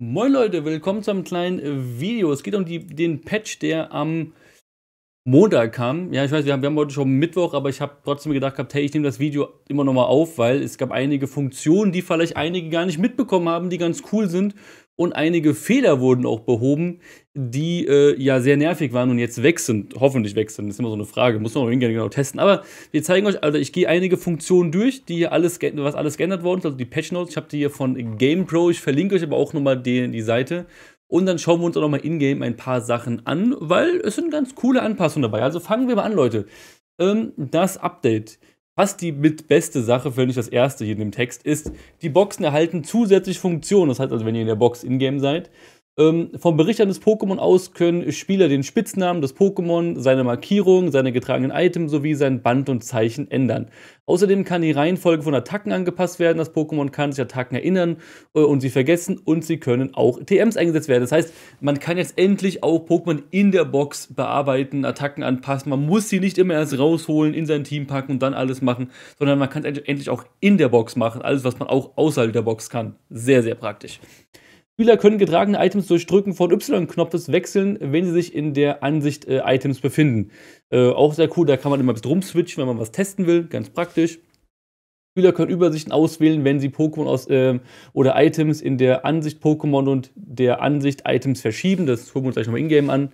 Moin Leute, willkommen zu einem kleinen äh, Video. Es geht um die, den Patch, der am Montag kam. Ja, ich weiß, wir haben, wir haben heute schon Mittwoch, aber ich habe trotzdem gedacht gehabt, hey, ich nehme das Video immer nochmal auf, weil es gab einige Funktionen, die vielleicht einige gar nicht mitbekommen haben, die ganz cool sind. Und einige Fehler wurden auch behoben, die äh, ja sehr nervig waren und jetzt weg sind. Hoffentlich weg sind. Das ist immer so eine Frage. Muss man auch gerne genau testen. Aber wir zeigen euch, also ich gehe einige Funktionen durch, die hier alles, was alles geändert worden ist. Also die Patch Notes. Ich habe die hier von GamePro. Ich verlinke euch aber auch nochmal die, die Seite und dann schauen wir uns auch nochmal in-game ein paar Sachen an, weil es sind ganz coole Anpassungen dabei. Also fangen wir mal an, Leute. Ähm, das Update. Fast die mit beste Sache, wenn nicht das erste hier in dem Text, ist, die Boxen erhalten zusätzlich Funktionen. Das heißt also, wenn ihr in der Box in-game seid, ähm, vom Bericht eines Pokémon aus können Spieler den Spitznamen des Pokémon, seine Markierung, seine getragenen Items sowie sein Band und Zeichen ändern. Außerdem kann die Reihenfolge von Attacken angepasst werden. Das Pokémon kann sich Attacken erinnern äh, und sie vergessen und sie können auch TMs eingesetzt werden. Das heißt, man kann jetzt endlich auch Pokémon in der Box bearbeiten, Attacken anpassen. Man muss sie nicht immer erst rausholen, in sein Team packen und dann alles machen, sondern man kann es endlich auch in der Box machen. Alles, was man auch außerhalb der Box kann. Sehr, sehr praktisch. Spieler können getragene Items durch Drücken von Y-Knopfes wechseln, wenn sie sich in der Ansicht äh, Items befinden. Äh, auch sehr cool, da kann man immer ein bisschen rumswitchen, wenn man was testen will, ganz praktisch. Spieler können Übersichten auswählen, wenn sie Pokémon aus, äh, oder Items in der Ansicht Pokémon und der Ansicht Items verschieben. Das gucken wir uns gleich nochmal in-game an.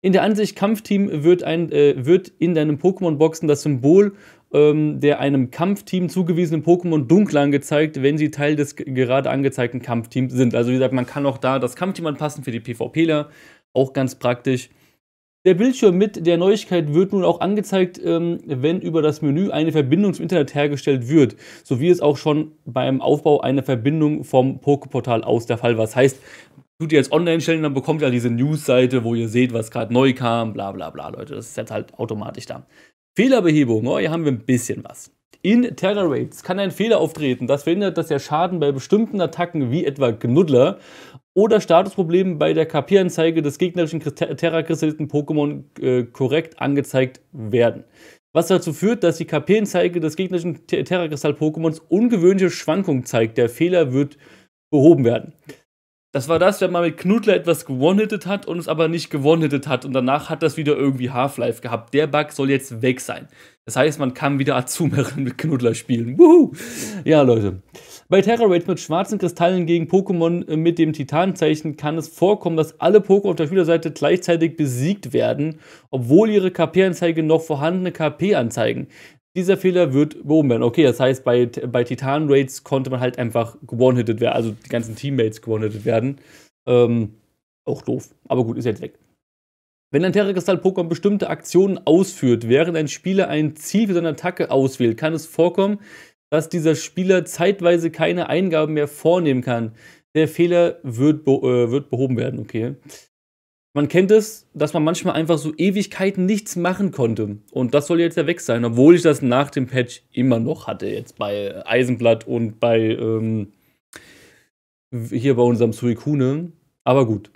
In der Ansicht Kampfteam wird, ein, äh, wird in deinen Pokémon-Boxen das Symbol ähm, der einem Kampfteam zugewiesenen Pokémon dunkel angezeigt, wenn sie Teil des gerade angezeigten Kampfteams sind. Also wie gesagt, man kann auch da das Kampfteam anpassen für die PvPler, auch ganz praktisch. Der Bildschirm mit der Neuigkeit wird nun auch angezeigt, ähm, wenn über das Menü eine Verbindung zum Internet hergestellt wird, so wie es auch schon beim Aufbau einer Verbindung vom Pokeportal aus der Fall war. Das heißt, tut ihr jetzt online stellen, dann bekommt ihr diese News-Seite, wo ihr seht, was gerade neu kam, bla bla bla, Leute. Das ist jetzt halt automatisch da. Fehlerbehebung, oh, hier haben wir ein bisschen was. In Terror Raids kann ein Fehler auftreten. Das verhindert, dass der Schaden bei bestimmten Attacken wie etwa Gnuddler oder Statusproblemen bei der KP-Anzeige des gegnerischen Terra-kristalliten Pokémon äh, korrekt angezeigt werden. Was dazu führt, dass die KP-Anzeige des gegnerischen Terra-Kristall-Pokémons ungewöhnliche Schwankungen zeigt. Der Fehler wird behoben werden. Das war das, wenn man mit Knudler etwas gewonnhittet hat und es aber nicht gewonnhittet hat und danach hat das wieder irgendwie Half-Life gehabt. Der Bug soll jetzt weg sein. Das heißt, man kann wieder Azumerin mit Knudler spielen. Wuhu! Ja, Leute. Bei Terror Raid mit schwarzen Kristallen gegen Pokémon äh, mit dem Titanzeichen kann es vorkommen, dass alle Pokémon auf der Spielerseite gleichzeitig besiegt werden, obwohl ihre KP-Anzeige noch vorhandene KP anzeigen. Dieser Fehler wird behoben werden. Okay, das heißt, bei, bei Titan Raids konnte man halt einfach gewonnen werden, also die ganzen Teammates gewonnen werden. Ähm, auch doof, aber gut, ist jetzt weg. Wenn ein Terra-Kristall-Pokémon bestimmte Aktionen ausführt, während ein Spieler ein Ziel für seine Attacke auswählt, kann es vorkommen, dass dieser Spieler zeitweise keine Eingaben mehr vornehmen kann. Der Fehler wird, be äh, wird behoben werden, okay. Man kennt es, dass man manchmal einfach so Ewigkeiten nichts machen konnte. Und das soll jetzt ja weg sein, obwohl ich das nach dem Patch immer noch hatte. Jetzt bei Eisenblatt und bei ähm, hier bei unserem Suikune. Aber gut.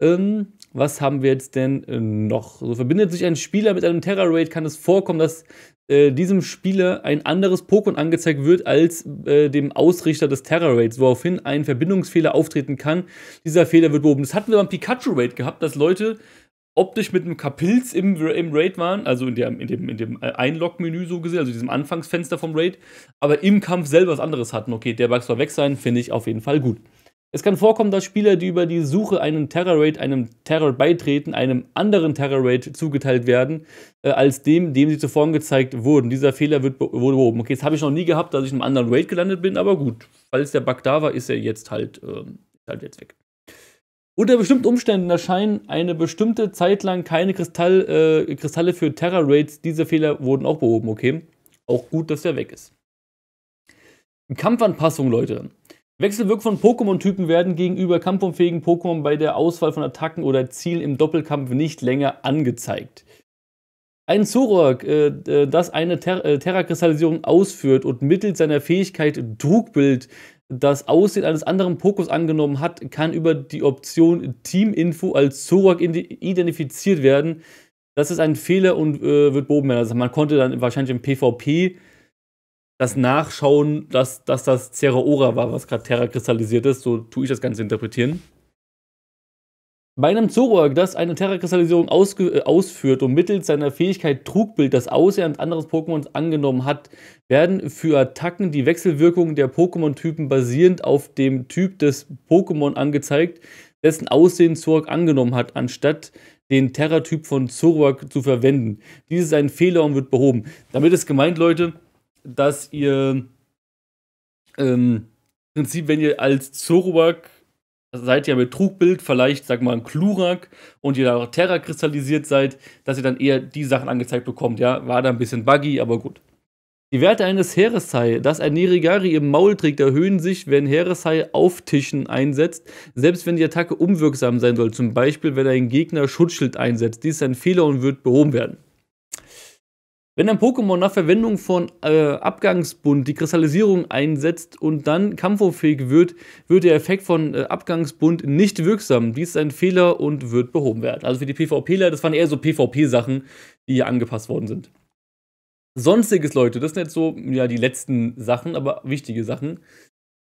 Ähm, was haben wir jetzt denn äh, noch? So verbindet sich ein Spieler mit einem Terror Raid, kann es vorkommen, dass äh, diesem Spieler ein anderes Pokémon angezeigt wird als äh, dem Ausrichter des Terror Raids, woraufhin ein Verbindungsfehler auftreten kann. Dieser Fehler wird behoben. Das hatten wir beim Pikachu Raid gehabt, dass Leute optisch mit einem Kapilz im, im Raid waren, also in, der, in dem, in dem äh, Einlog-Menü so gesehen, also diesem Anfangsfenster vom Raid, aber im Kampf selber was anderes hatten. Okay, der Bugs soll weg sein, finde ich auf jeden Fall gut. Es kann vorkommen, dass Spieler, die über die Suche einen Terror-Raid einem Terror beitreten, einem anderen Terror-Raid zugeteilt werden, äh, als dem, dem sie zuvor gezeigt wurden. Dieser Fehler wird be wurde behoben. Okay, das habe ich noch nie gehabt, dass ich in einem anderen Raid gelandet bin, aber gut. Falls der Bug da war, ist er jetzt halt, äh, halt jetzt weg. Unter bestimmten Umständen erscheinen eine bestimmte Zeit lang keine Kristall, äh, Kristalle für Terror-Raids. Diese Fehler wurden auch behoben, okay? Auch gut, dass der weg ist. Kampfanpassung, Leute. Wechselwirk von Pokémon-Typen werden gegenüber kampfunfähigen Pokémon bei der Auswahl von Attacken oder Zielen im Doppelkampf nicht länger angezeigt. Ein Zorok, äh, das eine Ter äh, Terra-Kristallisierung ausführt und mittels seiner Fähigkeit Trugbild das Aussehen eines anderen Pokus angenommen hat, kann über die Option Team-Info als Zorok identifiziert werden. Das ist ein Fehler und äh, wird behoben werden. Also man konnte dann wahrscheinlich im PvP das Nachschauen, dass, dass das Zeraora war, was gerade Terra kristallisiert ist. So tue ich das Ganze interpretieren. Bei einem Zorog, das eine Terra-Kristallisierung äh, ausführt und mittels seiner Fähigkeit Trugbild das Aussehen eines anderen Pokémons angenommen hat, werden für Attacken die Wechselwirkungen der Pokémon-Typen basierend auf dem Typ des Pokémon angezeigt, dessen Aussehen Zorog angenommen hat, anstatt den Terra-Typ von Zorog zu verwenden. Dies ist ein Fehler und wird behoben. Damit ist gemeint, Leute, dass ihr ähm, im Prinzip, wenn ihr als Zoroark seid ihr mit Trugbild, vielleicht, sag mal, ein Klurak und ihr da auch Terra kristallisiert seid, dass ihr dann eher die Sachen angezeigt bekommt. Ja, war da ein bisschen buggy, aber gut. Die Werte eines Heresai, das ein Nerigari im Maul trägt, erhöhen sich, wenn Heresai auftischen einsetzt, selbst wenn die Attacke unwirksam sein soll, zum Beispiel wenn ein Gegner Schutzschild einsetzt. Dies ist ein Fehler und wird behoben werden. Wenn ein Pokémon nach Verwendung von äh, Abgangsbund die Kristallisierung einsetzt und dann kampfunfähig wird, wird der Effekt von äh, Abgangsbund nicht wirksam. Dies ist ein Fehler und wird behoben werden. Also für die PvPler, das waren eher so PvP-Sachen, die hier angepasst worden sind. Sonstiges, Leute, das sind jetzt so ja, die letzten Sachen, aber wichtige Sachen.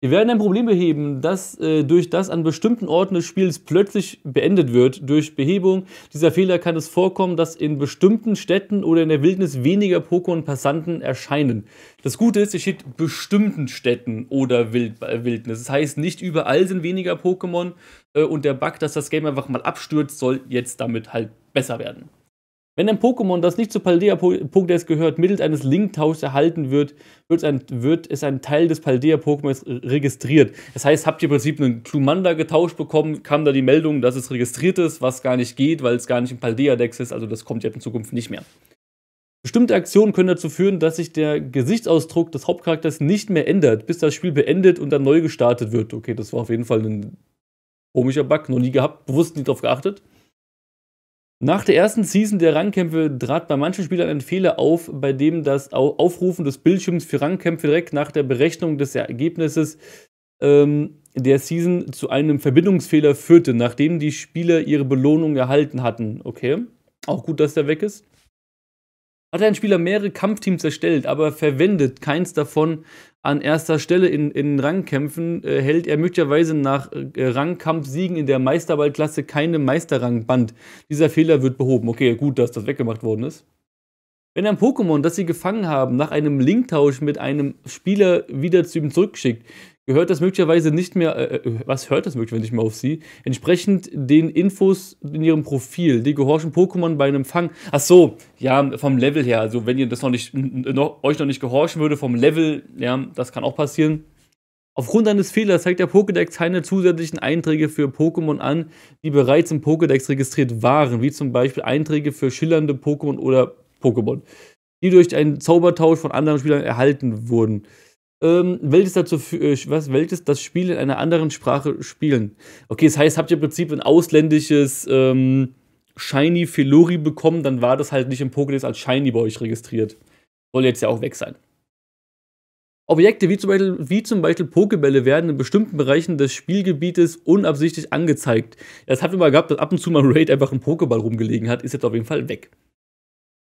Wir werden ein Problem beheben, das äh, durch das an bestimmten Orten des Spiels plötzlich beendet wird. Durch Behebung dieser Fehler kann es vorkommen, dass in bestimmten Städten oder in der Wildnis weniger Pokémon-Passanten erscheinen. Das Gute ist, es steht bestimmten Städten oder Wild äh, Wildnis. Das heißt, nicht überall sind weniger Pokémon äh, und der Bug, dass das Game einfach mal abstürzt, soll jetzt damit halt besser werden. Wenn ein Pokémon, das nicht zu Paldea Pokédex gehört, mittels eines Linktauschs erhalten wird, wird es ein, wird es ein Teil des Paldea Pokémons registriert. Das heißt, habt ihr im Prinzip einen Klumanda getauscht bekommen, kam da die Meldung, dass es registriert ist, was gar nicht geht, weil es gar nicht im Paldea Dex ist, also das kommt jetzt in Zukunft nicht mehr. Bestimmte Aktionen können dazu führen, dass sich der Gesichtsausdruck des Hauptcharakters nicht mehr ändert, bis das Spiel beendet und dann neu gestartet wird. Okay, das war auf jeden Fall ein komischer Bug, noch nie gehabt, bewusst nicht darauf geachtet. Nach der ersten Season der Rangkämpfe trat bei manchen Spielern ein Fehler auf, bei dem das Aufrufen des Bildschirms für Rangkämpfe direkt nach der Berechnung des Ergebnisses ähm, der Season zu einem Verbindungsfehler führte, nachdem die Spieler ihre Belohnung erhalten hatten. Okay, auch gut, dass der weg ist hat ein Spieler mehrere Kampfteams erstellt, aber verwendet keins davon an erster Stelle in, in Rangkämpfen, äh, hält er möglicherweise nach äh, Rangkampfsiegen in der Meisterballklasse keine Meisterrangband. Dieser Fehler wird behoben. Okay, gut, dass das weggemacht worden ist. Wenn ein Pokémon, das sie gefangen haben, nach einem Linktausch mit einem Spieler wieder zu ihm zurückschickt, gehört das möglicherweise nicht mehr, äh, äh, was hört das möglicherweise nicht mehr auf sie? Entsprechend den Infos in ihrem Profil, die gehorchen Pokémon bei einem Fang. Ach so, ja, vom Level her, also wenn ihr das noch nicht, noch, euch noch nicht gehorchen würde vom Level, ja, das kann auch passieren. Aufgrund eines Fehlers zeigt der Pokédex keine zusätzlichen Einträge für Pokémon an, die bereits im Pokédex registriert waren, wie zum Beispiel Einträge für schillernde Pokémon oder Pokémon, die durch einen Zaubertausch von anderen Spielern erhalten wurden ähm, welches, dazu, äh, was, welches das Spiel in einer anderen Sprache spielen. Okay, das heißt, habt ihr im Prinzip ein ausländisches ähm, Shiny Felori bekommen, dann war das halt nicht im Pokédex als Shiny bei euch registriert. Soll jetzt ja auch weg sein. Objekte wie zum, Beispiel, wie zum Beispiel Pokebälle werden in bestimmten Bereichen des Spielgebietes unabsichtlich angezeigt. Das hat wir mal gehabt, dass ab und zu mal Raid einfach ein Pokéball rumgelegen hat, ist jetzt auf jeden Fall weg.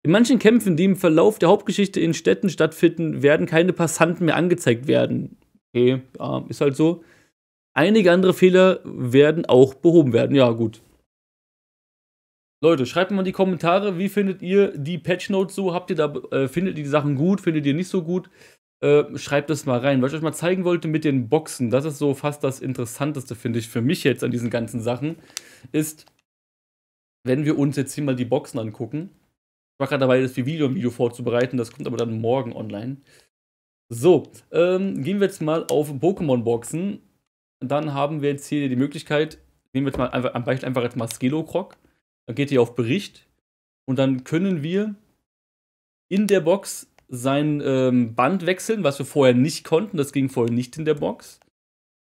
In manchen Kämpfen, die im Verlauf der Hauptgeschichte in Städten stattfinden, werden keine Passanten mehr angezeigt werden. Okay, ja, ist halt so. Einige andere Fehler werden auch behoben werden. Ja, gut. Leute, schreibt mal in die Kommentare, wie findet ihr die Patch Notes so? Habt ihr da, äh, findet ihr die Sachen gut, findet ihr nicht so gut? Äh, schreibt das mal rein. Was ich euch mal zeigen wollte mit den Boxen, das ist so fast das Interessanteste, finde ich, für mich jetzt an diesen ganzen Sachen, ist, wenn wir uns jetzt hier mal die Boxen angucken. Ich war gerade dabei, das Video und Video vorzubereiten, das kommt aber dann morgen online. So, ähm, gehen wir jetzt mal auf Pokémon-Boxen. Dann haben wir jetzt hier die Möglichkeit, nehmen wir jetzt mal einfach, am Beispiel einfach jetzt mal Skelocroc. Dann geht ihr auf Bericht und dann können wir in der Box sein ähm, Band wechseln, was wir vorher nicht konnten. Das ging vorher nicht in der Box.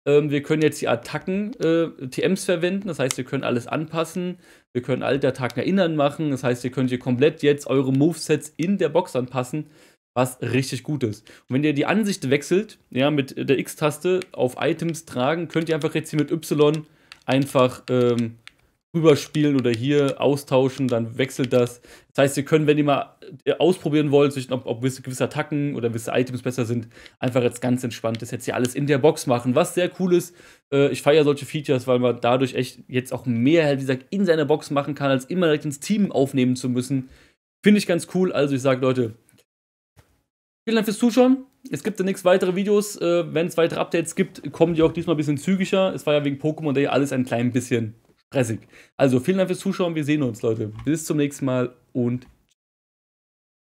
Ähm, wir können jetzt die Attacken äh, TMs verwenden, das heißt, wir können alles anpassen. Wir können alte Attacken erinnern machen, das heißt, ihr könnt hier komplett jetzt eure Movesets in der Box anpassen, was richtig gut ist. Und wenn ihr die Ansicht wechselt, ja, mit der X-Taste auf Items tragen, könnt ihr einfach jetzt hier mit Y einfach ähm, rüberspielen oder hier austauschen, dann wechselt das. Das heißt, ihr könnt, wenn ihr mal äh, ausprobieren wollt, ob, ob gewisse Attacken oder gewisse Items besser sind, einfach jetzt ganz entspannt das jetzt hier alles in der Box machen, was sehr cool ist. Äh, ich feiere solche Features, weil man dadurch echt jetzt auch mehr, halt, wie gesagt, in seiner Box machen kann, als immer direkt ins Team aufnehmen zu müssen. Finde ich ganz cool. Also ich sage, Leute, vielen Dank fürs Zuschauen. Es gibt nichts weitere Videos. Äh, wenn es weitere Updates gibt, kommen die auch diesmal ein bisschen zügiger. Es war ja wegen Pokémon Day alles ein klein bisschen stressig. Also vielen Dank fürs Zuschauen. Wir sehen uns, Leute. Bis zum nächsten Mal und